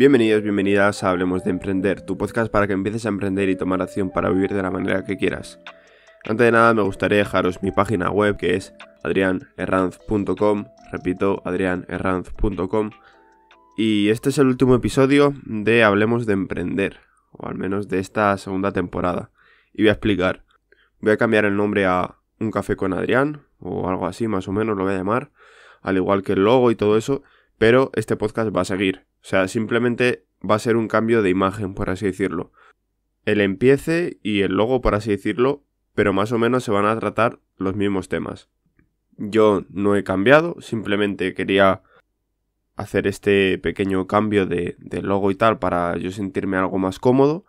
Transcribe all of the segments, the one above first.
Bienvenidos, bienvenidas a Hablemos de Emprender, tu podcast para que empieces a emprender y tomar acción para vivir de la manera que quieras. Antes de nada me gustaría dejaros mi página web que es adrianerranz.com, repito, adrianerranz.com. Y este es el último episodio de Hablemos de Emprender, o al menos de esta segunda temporada. Y voy a explicar. Voy a cambiar el nombre a Un Café con Adrián, o algo así más o menos lo voy a llamar, al igual que el logo y todo eso, pero este podcast va a seguir o sea, simplemente va a ser un cambio de imagen, por así decirlo. El empiece y el logo, por así decirlo, pero más o menos se van a tratar los mismos temas. Yo no he cambiado, simplemente quería hacer este pequeño cambio de, logo y tal para yo sentirme algo más cómodo.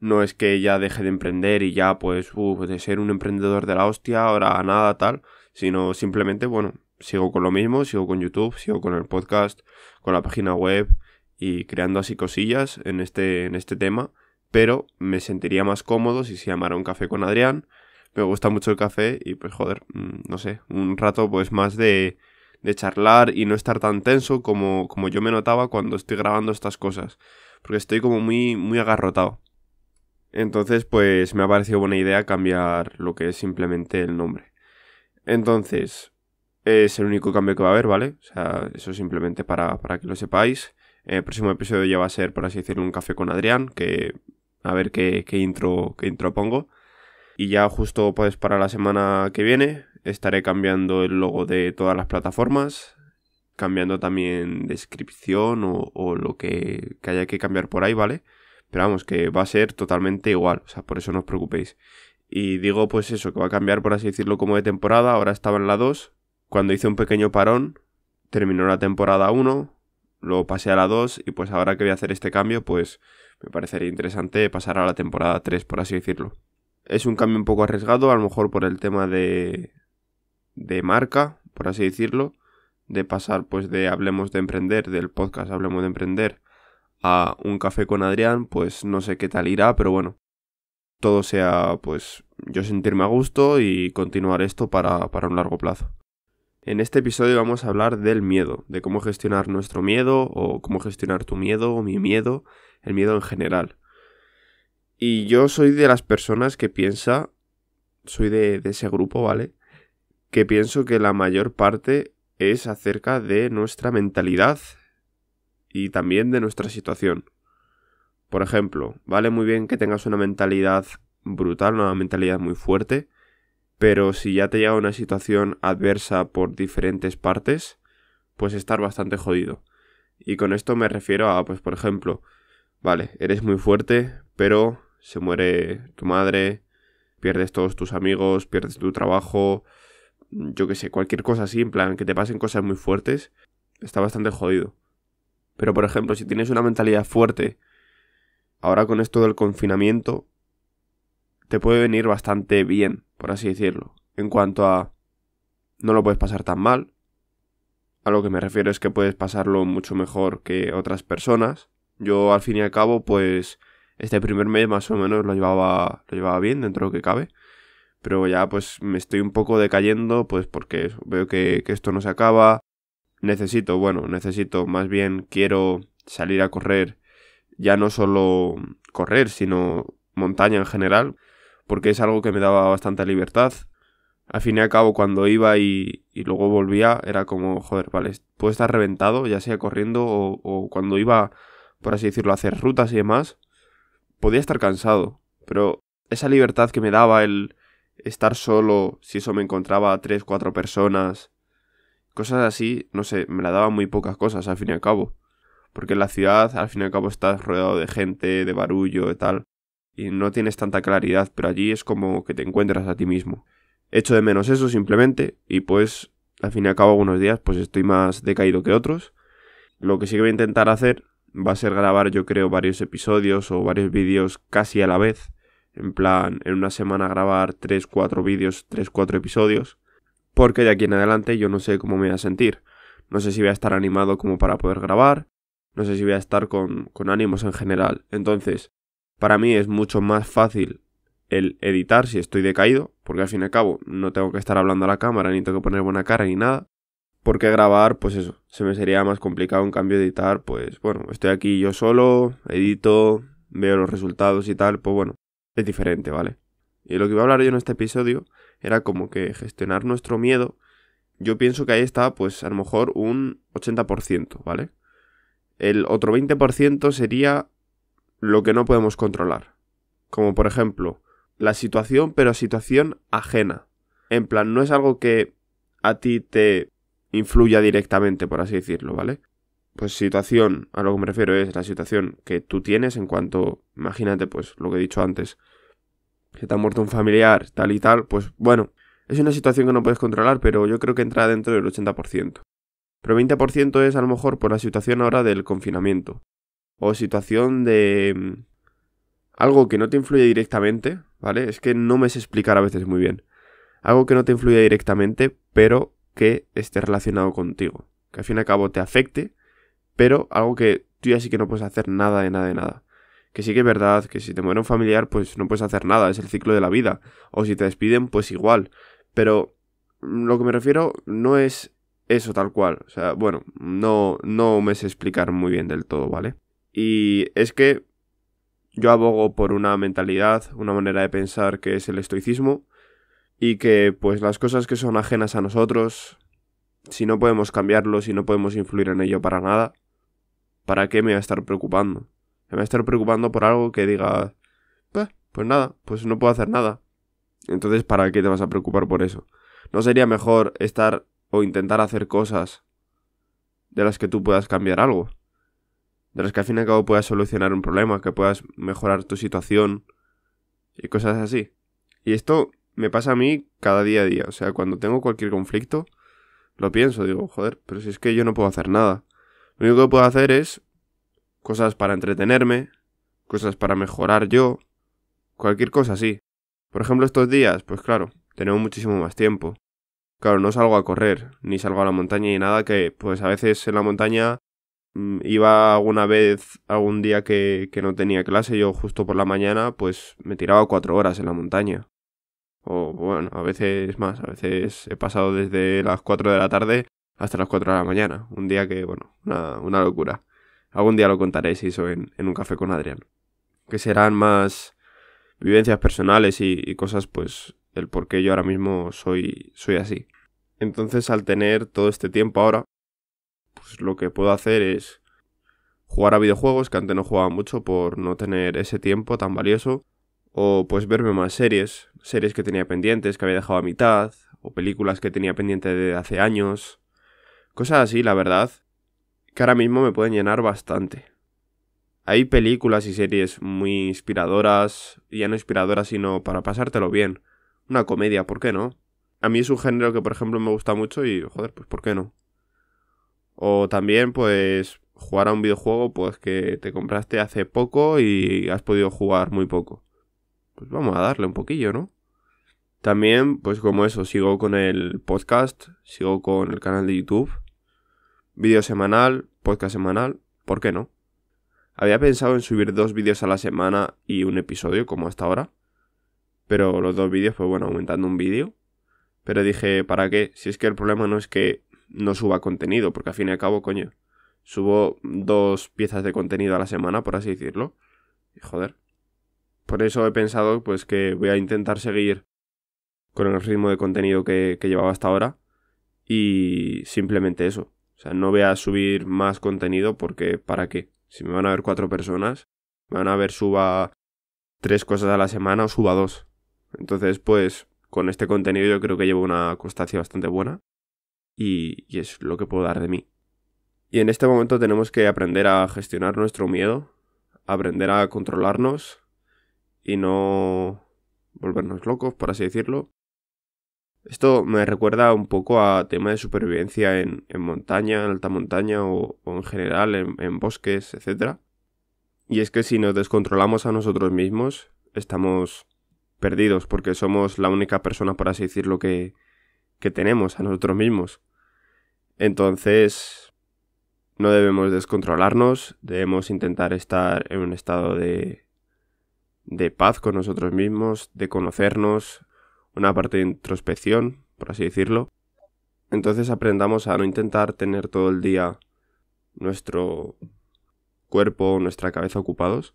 No es que ya deje de emprender y ya pues de ser un emprendedor de la hostia, ahora nada tal, sino simplemente bueno, sigo con lo mismo, sigo con YouTube, sigo con el podcast, con la página web, y creando así cosillas en este, en este tema, pero me sentiría más cómodo si se llamara un café con Adrián. Me gusta mucho el café y pues joder, mm, no sé, un rato pues más de, de charlar y no estar tan tenso como, como yo me notaba cuando estoy grabando estas cosas, porque estoy como muy, muy agarrotado. Entonces pues me ha parecido buena idea cambiar lo que es simplemente el nombre. Entonces, es el único cambio que va a haber, ¿vale? O sea, eso simplemente para, para que lo sepáis. Eh, el próximo episodio ya va a ser, por así decirlo, un café con Adrián, que a ver qué, intro, que intro pongo. Y ya justo pues para la semana que viene estaré cambiando el logo de todas las plataformas, cambiando también descripción o, lo que, que, haya que cambiar por ahí, ¿vale? Pero vamos, que va a ser totalmente igual, o sea, por eso no os preocupéis. Y digo pues eso, que va a cambiar por así decirlo como de temporada, ahora estaba en la 2, cuando hice un pequeño parón, terminó la temporada 1, lo pasé a la 2 y pues ahora que voy a hacer este cambio, pues me parecería interesante pasar a la temporada 3, por así decirlo. Es un cambio un poco arriesgado, a lo mejor por el tema de, de marca, por así decirlo, de pasar pues de Hablemos de Emprender, del podcast Hablemos de Emprender, a un café con Adrián, pues no sé qué tal irá, pero bueno, todo sea pues yo sentirme a gusto y continuar esto para un largo plazo. En este episodio vamos a hablar del miedo, de cómo gestionar nuestro miedo o cómo gestionar tu miedo o mi miedo, el miedo en general. Y yo soy de las personas que piensa, soy de, ese grupo, ¿vale? Que pienso que la mayor parte es acerca de nuestra mentalidad y también de nuestra situación. Por ejemplo, vale muy bien que tengas una mentalidad brutal, una mentalidad muy fuerte, pero si ya te llega una situación adversa por diferentes partes, pues estar bastante jodido. Y con esto me refiero a, pues por ejemplo, vale, eres muy fuerte, pero se muere tu madre, pierdes todos tus amigos, pierdes tu trabajo, yo qué sé, cualquier cosa así, en plan, que te pasen cosas muy fuertes, está bastante jodido. Pero por ejemplo, si tienes una mentalidad fuerte, ahora con esto del confinamiento, te puede venir bastante bien, por así decirlo, en cuanto a no lo puedes pasar tan mal. A lo que me refiero es que puedes pasarlo mucho mejor que otras personas. Yo al fin y al cabo, pues este primer mes más o menos lo llevaba lo llevaba bien dentro de lo que cabe, pero ya pues me estoy un poco decayendo, pues porque veo que, que esto no se acaba. Necesito, bueno, necesito, más bien quiero salir a correr, ya no solo correr, sino montaña en general porque es algo que me daba bastante libertad. Al fin y al cabo, cuando iba y, luego volvía, era como, joder, vale, puedo estar reventado, ya sea corriendo o, cuando iba, por así decirlo, a hacer rutas y demás, podía estar cansado, pero esa libertad que me daba el estar solo, si eso me encontraba a tres, cuatro personas, cosas así, no sé, me la daban muy pocas cosas al fin y al cabo. Porque en la ciudad, al fin y al cabo, estás rodeado de gente, de barullo y tal y no tienes tanta claridad, pero allí es como que te encuentras a ti mismo. Echo de menos eso simplemente y pues al fin y al cabo algunos días pues estoy más decaído que otros. Lo que sí que voy a intentar hacer va a ser grabar yo creo varios episodios o varios vídeos casi a la vez. En plan, en una semana grabar 3, 4 vídeos, 3, 4 episodios. Porque de aquí en adelante yo no sé cómo me voy a sentir. No sé si voy a estar animado como para poder grabar. No sé si voy a estar con, con ánimos en general. Entonces, para mí es mucho más fácil el editar si estoy decaído, porque al fin y al cabo no tengo que estar hablando a la cámara, ni tengo que poner buena cara ni nada. Porque grabar, pues eso, se me sería más complicado. En cambio, editar, pues bueno, estoy aquí yo solo, edito, veo los resultados y tal, pues bueno, es diferente, ¿vale? Y lo que iba a hablar yo en este episodio era como que gestionar nuestro miedo. Yo pienso que ahí está, pues a lo mejor un 80%, ¿vale? El otro 20% sería lo que no podemos controlar. Como por ejemplo, la situación, pero situación ajena. En plan, no es algo que a ti te influya directamente, por así decirlo, ¿vale? Pues situación, a lo que me refiero es la situación que tú tienes en cuanto, imagínate, pues lo que he dicho antes, que te ha muerto un familiar, tal y tal, pues bueno, es una situación que no puedes controlar, pero yo creo que entra dentro del 80%. Pero 20% es a lo mejor por la situación ahora del confinamiento o situación de mm, algo que no te influye directamente, ¿vale? Es que no me sé explicar a veces muy bien. Algo que no te influye directamente, pero que esté relacionado contigo. Que al fin y al cabo te afecte, pero algo que tú ya sí que no puedes hacer nada de nada de nada. Que sí que es verdad, que si te muere un familiar, pues no puedes hacer nada, es el ciclo de la vida. O si te despiden, pues igual. Pero lo que me refiero no es eso tal cual. O sea, bueno, no, no me sé explicar muy bien del todo, ¿vale? Y es que yo abogo por una mentalidad, una manera de pensar que es el estoicismo y que pues las cosas que son ajenas a nosotros, si no podemos cambiarlo, si no podemos influir en ello para nada, ¿para qué me va a estar preocupando? Me va a estar preocupando por algo que diga, pues nada, pues no puedo hacer nada. Entonces, ¿para qué te vas a preocupar por eso? ¿No sería mejor estar o intentar hacer cosas de las que tú puedas cambiar algo? de las que al fin y al cabo puedas solucionar un problema, que puedas mejorar tu situación y cosas así. Y esto me pasa a mí cada día a día, o sea, cuando tengo cualquier conflicto, lo pienso, digo, joder, pero si es que yo no puedo hacer nada. Lo único que puedo hacer es cosas para entretenerme, cosas para mejorar yo, cualquier cosa así. Por ejemplo, estos días, pues claro, tenemos muchísimo más tiempo. Claro, no salgo a correr, ni salgo a la montaña y nada, que pues a veces en la montaña Mm, iba alguna vez, algún día que, no tenía clase, yo justo por la mañana, pues me tiraba cuatro horas en la montaña. O bueno, a veces más, a veces he pasado desde las cuatro de la tarde hasta las cuatro de la mañana. Un día que, bueno, una, una locura. Algún día lo contaré si eso en, un café con Adrián. Que serán más vivencias personales y, cosas, pues, el por qué yo ahora mismo soy, soy así. Entonces, al tener todo este tiempo ahora, pues lo que puedo hacer es jugar a videojuegos, que antes no jugaba mucho por no tener ese tiempo tan valioso, o pues verme más series, series que tenía pendientes, que había dejado a mitad, o películas que tenía pendiente de hace años, cosas así, la verdad, que ahora mismo me pueden llenar bastante. Hay películas y series muy inspiradoras, ya no inspiradoras, sino para pasártelo bien. Una comedia, ¿por qué no? A mí es un género que, por ejemplo, me gusta mucho y, joder, pues ¿por qué no? O también, pues, jugar a un videojuego pues que te compraste hace poco y has podido jugar muy poco. Pues vamos a darle un poquillo, ¿no? También, pues como eso, sigo con el podcast, sigo con el canal de YouTube, vídeo semanal, podcast semanal, ¿por qué no? Había pensado en subir dos vídeos a la semana y un episodio, como hasta ahora. Pero los dos vídeos, pues bueno, aumentando un vídeo. Pero dije, ¿para qué? Si es que el problema no es que no suba contenido, porque al fin y al cabo, coño, subo dos piezas de contenido a la semana, por así decirlo. Y joder. Por eso he pensado pues que voy a intentar seguir con el ritmo de contenido que, que llevaba hasta ahora. Y simplemente eso. O sea, no voy a subir más contenido porque ¿para qué? Si me van a ver cuatro personas, me van a ver suba tres cosas a la semana o suba dos. Entonces, pues, con este contenido yo creo que llevo una constancia bastante buena y, es lo que puedo dar de mí. Y en este momento tenemos que aprender a gestionar nuestro miedo, aprender a controlarnos y no volvernos locos, por así decirlo. Esto me recuerda un poco a tema de supervivencia en, montaña, en alta montaña o, en general en, en, bosques, etc. Y es que si nos descontrolamos a nosotros mismos, estamos perdidos porque somos la única persona, por así decirlo, que, que tenemos a nosotros mismos. Entonces, no debemos descontrolarnos, debemos intentar estar en un estado de, de paz con nosotros mismos, de conocernos, una parte de introspección, por así decirlo. Entonces aprendamos a no intentar tener todo el día nuestro cuerpo, nuestra cabeza ocupados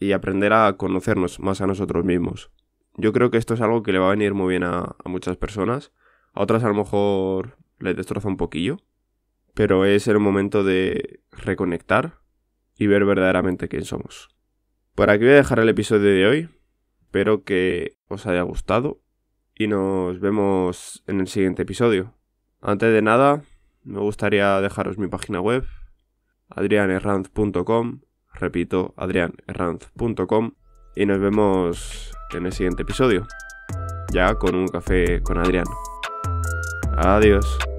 y aprender a conocernos más a nosotros mismos. Yo creo que esto es algo que le va a venir muy bien a, a muchas personas a otras a lo mejor les destroza un poquillo. Pero es el momento de reconectar y ver verdaderamente quién somos. Por aquí voy a dejar el episodio de hoy. Espero que os haya gustado y nos vemos en el siguiente episodio. Antes de nada, me gustaría dejaros mi página web, adrianerranz.com, repito, adrianerranz.com, y nos vemos en el siguiente episodio, ya con un café con Adrián. Adiós.